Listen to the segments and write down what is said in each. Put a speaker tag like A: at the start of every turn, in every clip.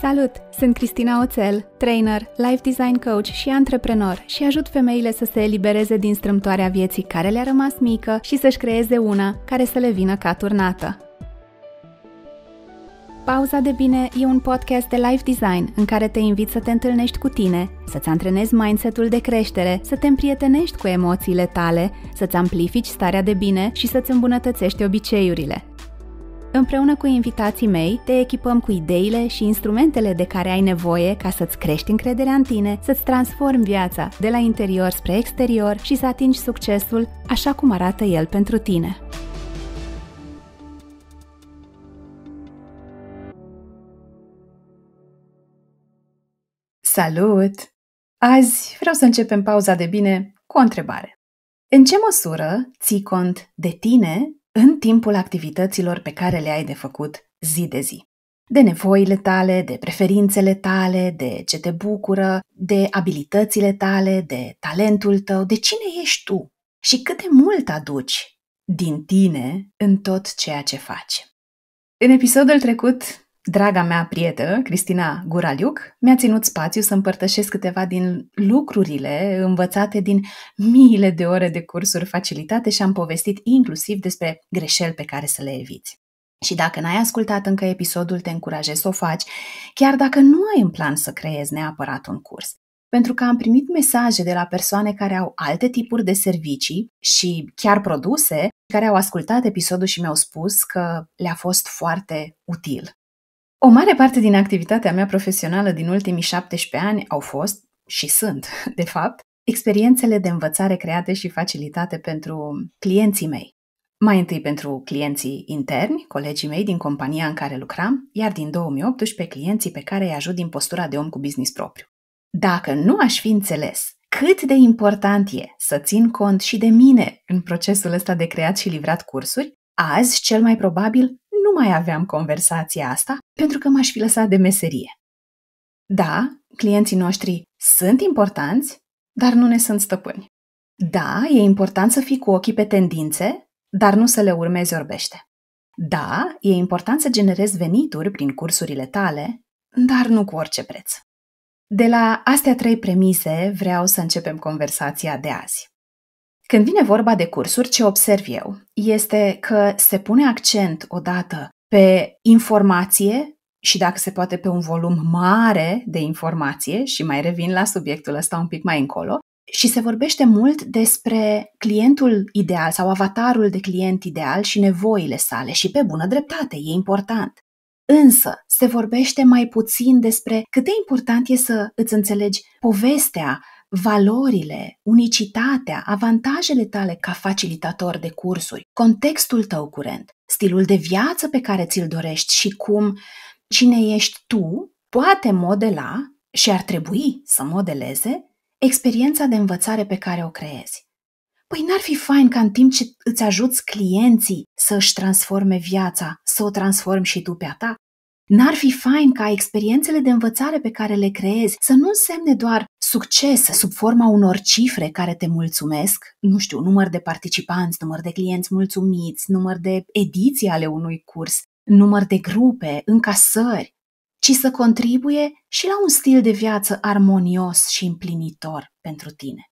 A: Salut! Sunt Cristina Oțel, trainer, life design coach și antreprenor și ajut femeile să se elibereze din strâmtoarea vieții care le-a rămas mică și să-și creeze una care să le vină ca turnată. Pauza de Bine e un podcast de life design în care te invit să te întâlnești cu tine, să-ți antrenezi mindset-ul de creștere, să te împrietenești cu emoțiile tale, să-ți amplifici starea de bine și să-ți îmbunătățești obiceiurile. Împreună cu invitații mei, te echipăm cu ideile și instrumentele de care ai nevoie ca să-ți crești încrederea în tine, să-ți transformi viața de la interior spre exterior și să atingi succesul așa cum arată el pentru tine. Salut! Azi vreau să începem pauza de bine cu o întrebare. În ce măsură ții cont de tine în timpul activităților pe care le ai de făcut zi de zi. De nevoile tale, de preferințele tale, de ce te bucură, de abilitățile tale, de talentul tău, de cine ești tu și cât de mult aduci din tine în tot ceea ce faci. În episodul trecut Draga mea prietă, Cristina Guraliuc, mi-a ținut spațiu să împărtășesc câteva din lucrurile învățate din miile de ore de cursuri facilitate și am povestit inclusiv despre greșeli pe care să le eviți. Și dacă n-ai ascultat încă episodul, te încurajez să o faci, chiar dacă nu ai în plan să creezi neapărat un curs. Pentru că am primit mesaje de la persoane care au alte tipuri de servicii și chiar produse, care au ascultat episodul și mi-au spus că le-a fost foarte util o mare parte din activitatea mea profesională din ultimii 17 ani au fost, și sunt, de fapt, experiențele de învățare create și facilitate pentru clienții mei. Mai întâi pentru clienții interni, colegii mei din compania în care lucram, iar din 2018 clienții pe care îi ajut din postura de om cu business propriu. Dacă nu aș fi înțeles cât de important e să țin cont și de mine în procesul ăsta de creat și livrat cursuri, azi cel mai probabil nu mai aveam conversația asta pentru că m-aș fi lăsat de meserie. Da, clienții noștri sunt importanți, dar nu ne sunt stăpâni. Da, e important să fii cu ochii pe tendințe, dar nu să le urmezi orbește. Da, e important să generezi venituri prin cursurile tale, dar nu cu orice preț. De la astea trei premise vreau să începem conversația de azi. Când vine vorba de cursuri, ce observ eu este că se pune accent odată pe informație și dacă se poate pe un volum mare de informație și mai revin la subiectul ăsta un pic mai încolo, și se vorbește mult despre clientul ideal sau avatarul de client ideal și nevoile sale și pe bună dreptate, e important. Însă, se vorbește mai puțin despre cât de important e să îți înțelegi povestea valorile, unicitatea, avantajele tale ca facilitator de cursuri, contextul tău curent, stilul de viață pe care ți-l dorești și cum cine ești tu poate modela și ar trebui să modeleze experiența de învățare pe care o creezi. Păi n-ar fi fain ca în timp ce îți ajuți clienții să își transforme viața, să o transformi și tu pe a ta? N-ar fi fain ca experiențele de învățare pe care le creezi să nu însemne doar succes sub forma unor cifre care te mulțumesc, nu știu, număr de participanți, număr de clienți mulțumiți, număr de ediții ale unui curs, număr de grupe, încasări, ci să contribuie și la un stil de viață armonios și împlinitor pentru tine.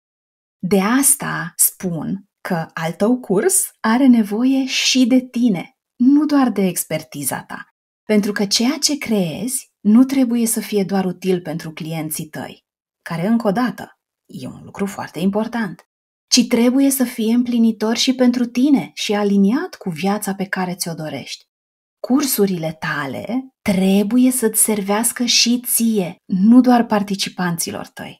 A: De asta spun că al tău curs are nevoie și de tine, nu doar de expertiza ta. Pentru că ceea ce creezi nu trebuie să fie doar util pentru clienții tăi, care, încă o dată, e un lucru foarte important, ci trebuie să fie împlinitor și pentru tine și aliniat cu viața pe care ți-o dorești. Cursurile tale trebuie să-ți servească și ție, nu doar participanților tăi.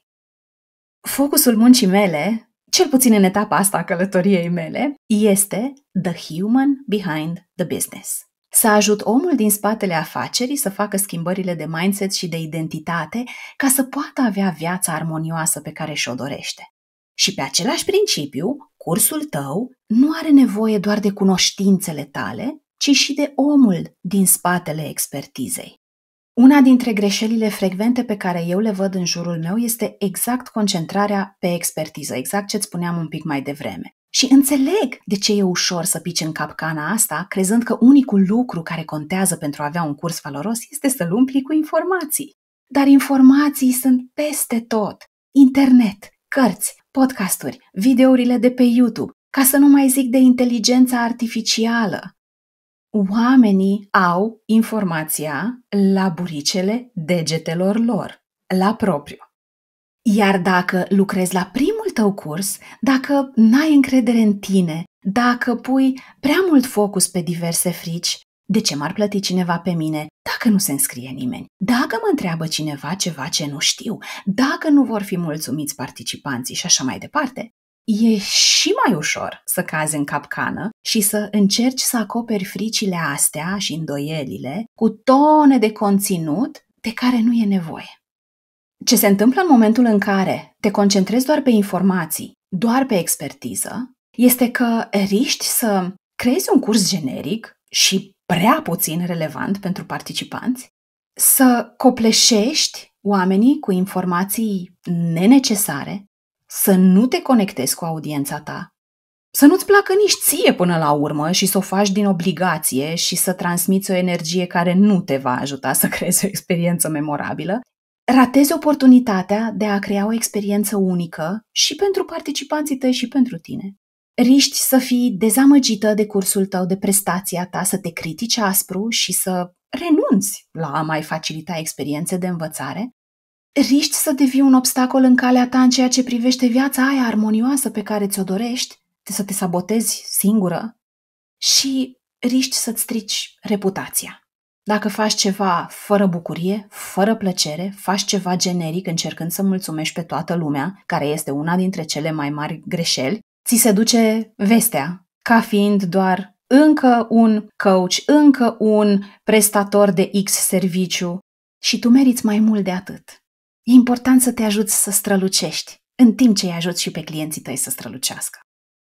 A: Focusul muncii mele, cel puțin în etapa asta a călătoriei mele, este The Human Behind the Business să ajut omul din spatele afacerii să facă schimbările de mindset și de identitate ca să poată avea viața armonioasă pe care și-o dorește. Și pe același principiu, cursul tău nu are nevoie doar de cunoștințele tale, ci și de omul din spatele expertizei. Una dintre greșelile frecvente pe care eu le văd în jurul meu este exact concentrarea pe expertiză, exact ce spuneam un pic mai devreme. Și înțeleg de ce e ușor să pici în capcana asta, crezând că unicul lucru care contează pentru a avea un curs valoros este să-l umpli cu informații. Dar informații sunt peste tot. Internet, cărți, podcasturi, videourile de pe YouTube, ca să nu mai zic de inteligența artificială. Oamenii au informația la buricele degetelor lor, la propriu. Iar dacă lucrezi la prim tău curs, dacă n-ai încredere în tine, dacă pui prea mult focus pe diverse frici, de ce m-ar plăti cineva pe mine dacă nu se înscrie nimeni? Dacă mă întreabă cineva ceva ce nu știu, dacă nu vor fi mulțumiți participanții și așa mai departe, e și mai ușor să cazi în capcană și să încerci să acoperi fricile astea și îndoielile cu tone de conținut de care nu e nevoie. Ce se întâmplă în momentul în care te concentrezi doar pe informații, doar pe expertiză, este că riști să creezi un curs generic și prea puțin relevant pentru participanți, să copleșești oamenii cu informații nenecesare, să nu te conectezi cu audiența ta, să nu-ți placă nici ție până la urmă și să o faci din obligație și să transmiți o energie care nu te va ajuta să creezi o experiență memorabilă, ratezi oportunitatea de a crea o experiență unică și pentru participanții tăi și pentru tine. Riști să fii dezamăgită de cursul tău, de prestația ta, să te critici aspru și să renunți la a mai facilita experiențe de învățare. Riști să devii un obstacol în calea ta în ceea ce privește viața aia armonioasă pe care ți-o dorești, să te sabotezi singură și riști să-ți strici reputația. Dacă faci ceva fără bucurie, fără plăcere, faci ceva generic încercând să mulțumești pe toată lumea, care este una dintre cele mai mari greșeli, ți se duce vestea ca fiind doar încă un coach, încă un prestator de X serviciu și tu meriți mai mult de atât. E important să te ajuți să strălucești, în timp ce îi ajuți și pe clienții tăi să strălucească.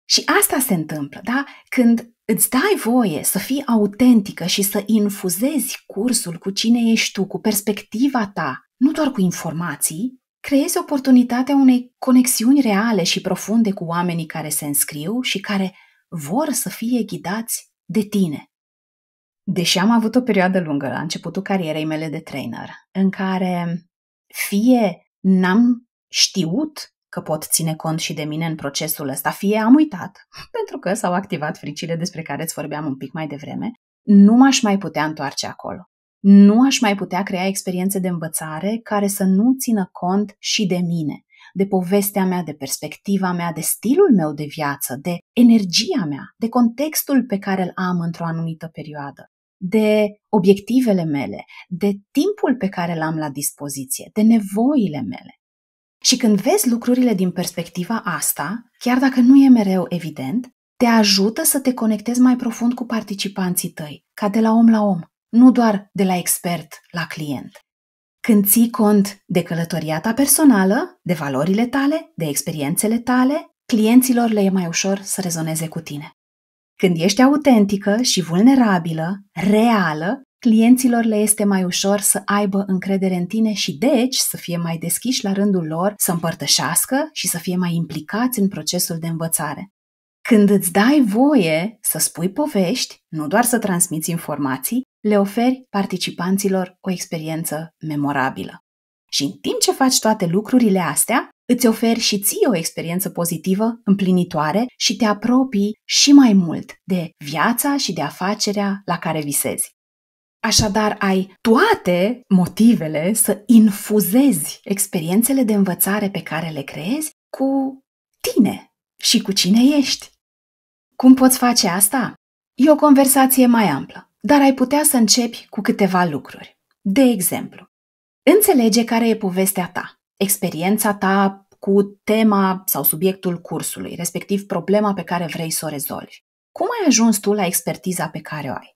A: Și asta se întâmplă, da? Când Îți dai voie să fii autentică și să infuzezi cursul cu cine ești tu, cu perspectiva ta, nu doar cu informații, creezi oportunitatea unei conexiuni reale și profunde cu oamenii care se înscriu și care vor să fie ghidați de tine. Deși am avut o perioadă lungă la începutul carierei mele de trainer, în care fie n-am știut că pot ține cont și de mine în procesul ăsta, fie am uitat, pentru că s-au activat fricile despre care îți vorbeam un pic mai devreme, nu m-aș mai putea întoarce acolo. Nu aș mai putea crea experiențe de învățare care să nu țină cont și de mine, de povestea mea, de perspectiva mea, de stilul meu de viață, de energia mea, de contextul pe care îl am într-o anumită perioadă de obiectivele mele, de timpul pe care l-am la dispoziție, de nevoile mele. Și când vezi lucrurile din perspectiva asta, chiar dacă nu e mereu evident, te ajută să te conectezi mai profund cu participanții tăi, ca de la om la om, nu doar de la expert la client. Când ții cont de călătoria ta personală, de valorile tale, de experiențele tale, clienților le e mai ușor să rezoneze cu tine. Când ești autentică și vulnerabilă, reală, clienților le este mai ușor să aibă încredere în tine și deci să fie mai deschiși la rândul lor, să împărtășească și să fie mai implicați în procesul de învățare. Când îți dai voie să spui povești, nu doar să transmiți informații, le oferi participanților o experiență memorabilă. Și în timp ce faci toate lucrurile astea, îți oferi și ție o experiență pozitivă, împlinitoare și te apropii și mai mult de viața și de afacerea la care visezi. Așadar, ai toate motivele să infuzezi experiențele de învățare pe care le creezi cu tine și cu cine ești. Cum poți face asta? E o conversație mai amplă, dar ai putea să începi cu câteva lucruri. De exemplu, înțelege care e povestea ta, experiența ta cu tema sau subiectul cursului, respectiv problema pe care vrei să o rezolvi. Cum ai ajuns tu la expertiza pe care o ai?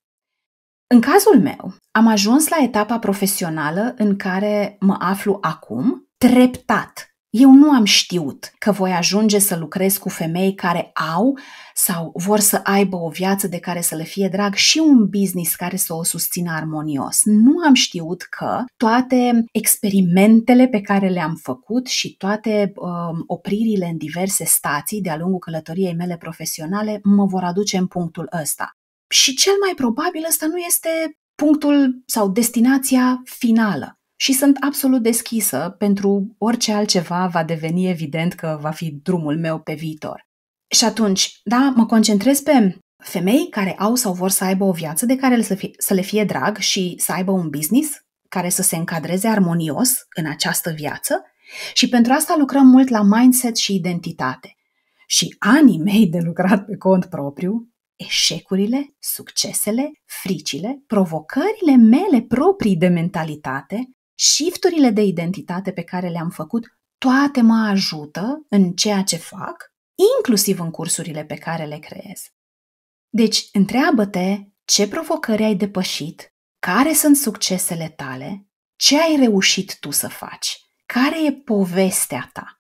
A: În cazul meu, am ajuns la etapa profesională în care mă aflu acum, treptat. Eu nu am știut că voi ajunge să lucrez cu femei care au sau vor să aibă o viață de care să le fie drag și un business care să o susțină armonios. Nu am știut că toate experimentele pe care le-am făcut și toate uh, opririle în diverse stații de-a lungul călătoriei mele profesionale mă vor aduce în punctul ăsta. Și cel mai probabil ăsta nu este punctul sau destinația finală. Și sunt absolut deschisă pentru orice altceva va deveni evident că va fi drumul meu pe viitor. Și atunci, da, mă concentrez pe femei care au sau vor să aibă o viață de care să, să le fie drag și să aibă un business care să se încadreze armonios în această viață și pentru asta lucrăm mult la mindset și identitate. Și anii mei de lucrat pe cont propriu, eșecurile, succesele, fricile, provocările mele proprii de mentalitate, shifturile de identitate pe care le-am făcut, toate mă ajută în ceea ce fac, inclusiv în cursurile pe care le creez. Deci, întreabă-te ce provocări ai depășit, care sunt succesele tale, ce ai reușit tu să faci, care e povestea ta.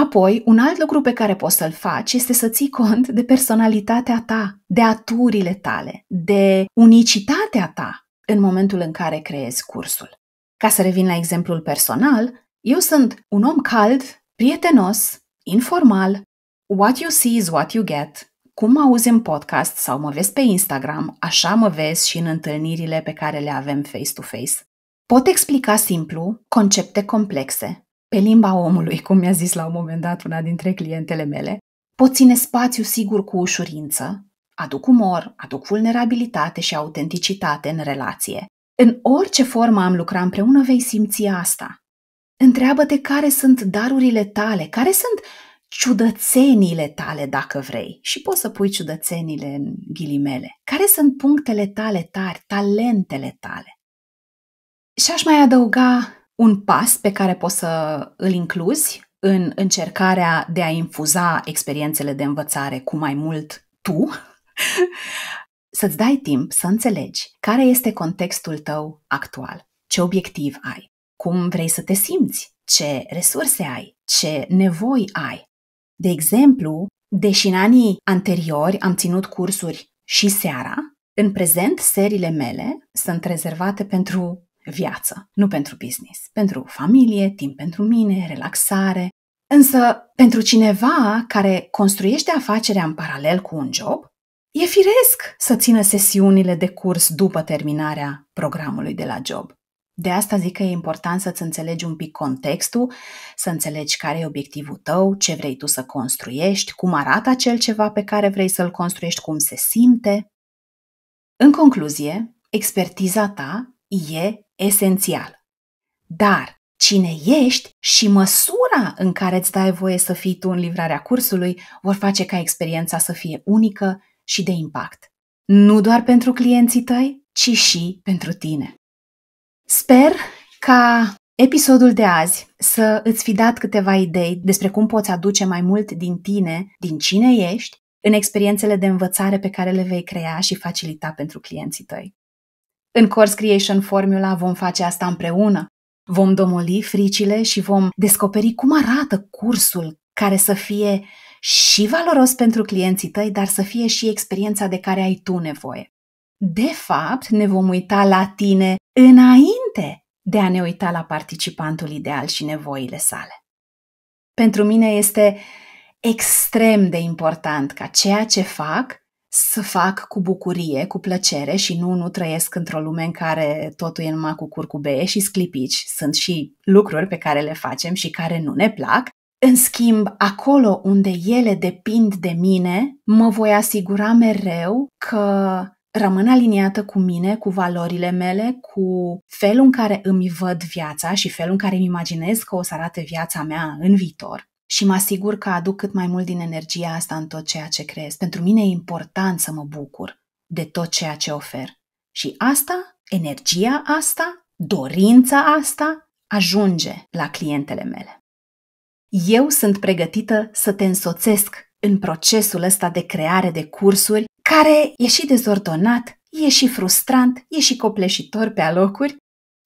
A: Apoi, un alt lucru pe care poți să-l faci este să ții cont de personalitatea ta, de aturile tale, de unicitatea ta în momentul în care creezi cursul. Ca să revin la exemplul personal, eu sunt un om cald, prietenos, informal. What you see is what you get. Cum mă auzi în podcast sau mă vezi pe Instagram, așa mă vezi și în întâlnirile pe care le avem face-to-face. Pot explica simplu concepte complexe, pe limba omului, cum mi-a zis la un moment dat una dintre clientele mele, pot ține spațiu sigur cu ușurință, aduc umor, aduc vulnerabilitate și autenticitate în relație. În orice formă am lucra împreună vei simți asta. Întreabă-te care sunt darurile tale, care sunt ciudățenile tale, dacă vrei. Și poți să pui ciudățenile în ghilimele. Care sunt punctele tale tari, talentele tale? Și aș mai adăuga un pas pe care poți să îl incluzi în încercarea de a infuza experiențele de învățare cu mai mult tu, să-ți dai timp să înțelegi care este contextul tău actual, ce obiectiv ai, cum vrei să te simți, ce resurse ai, ce nevoi ai. De exemplu, deși în anii anteriori am ținut cursuri și seara, în prezent, serile mele sunt rezervate pentru viață, nu pentru business, pentru familie, timp pentru mine, relaxare. Însă, pentru cineva care construiește afacerea în paralel cu un job, e firesc să țină sesiunile de curs după terminarea programului de la job. De asta zic că e important să-ți înțelegi un pic contextul, să înțelegi care e obiectivul tău, ce vrei tu să construiești, cum arată acel ceva pe care vrei să-l construiești, cum se simte. În concluzie, expertiza ta e esențial. Dar cine ești și măsura în care îți dai voie să fii tu în livrarea cursului vor face ca experiența să fie unică și de impact. Nu doar pentru clienții tăi, ci și pentru tine. Sper ca episodul de azi să îți fi dat câteva idei despre cum poți aduce mai mult din tine, din cine ești, în experiențele de învățare pe care le vei crea și facilita pentru clienții tăi. În Course Creation Formula vom face asta împreună. Vom domoli fricile și vom descoperi cum arată cursul care să fie și valoros pentru clienții tăi, dar să fie și experiența de care ai tu nevoie. De fapt, ne vom uita la tine înainte de a ne uita la participantul ideal și nevoile sale. Pentru mine este extrem de important ca ceea ce fac să fac cu bucurie, cu plăcere și nu, nu trăiesc într-o lume în care totul e numai cu curcubeie și sclipici. Sunt și lucruri pe care le facem și care nu ne plac. În schimb, acolo unde ele depind de mine, mă voi asigura mereu că rămân aliniată cu mine, cu valorile mele, cu felul în care îmi văd viața și felul în care îmi imaginez că o să arate viața mea în viitor și mă asigur că aduc cât mai mult din energia asta în tot ceea ce creez. Pentru mine e important să mă bucur de tot ceea ce ofer. Și asta, energia asta, dorința asta, ajunge la clientele mele. Eu sunt pregătită să te însoțesc în procesul ăsta de creare de cursuri, care e și dezordonat, e și frustrant, e și copleșitor pe alocuri,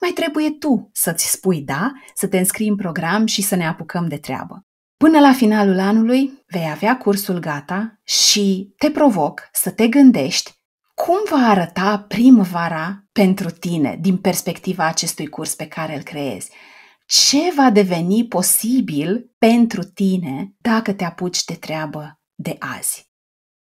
A: mai trebuie tu să-ți spui da, să te înscrii în program și să ne apucăm de treabă. Până la finalul anului vei avea cursul gata și te provoc să te gândești cum va arăta primăvara pentru tine din perspectiva acestui curs pe care îl creezi. Ce va deveni posibil pentru tine dacă te apuci de treabă de azi?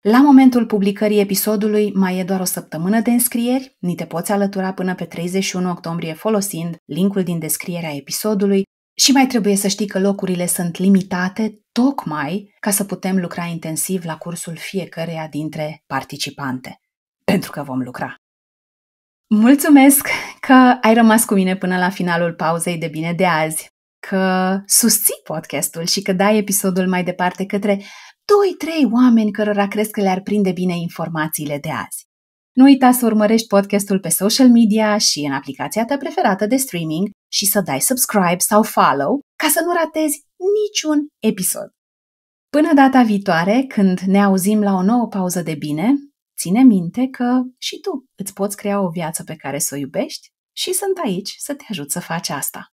A: La momentul publicării episodului mai e doar o săptămână de înscrieri, ni te poți alătura până pe 31 octombrie folosind linkul din descrierea episodului și mai trebuie să știi că locurile sunt limitate tocmai ca să putem lucra intensiv la cursul fiecăreia dintre participante. Pentru că vom lucra. Mulțumesc că ai rămas cu mine până la finalul pauzei de bine de azi, că susții podcastul și că dai episodul mai departe către 2-3 oameni cărora crezi că le-ar prinde bine informațiile de azi. Nu uita să urmărești podcastul pe social media și în aplicația ta preferată de streaming și să dai subscribe sau follow ca să nu ratezi niciun episod. Până data viitoare, când ne auzim la o nouă pauză de bine, ține minte că și tu îți poți crea o viață pe care să o iubești și sunt aici să te ajut să faci asta.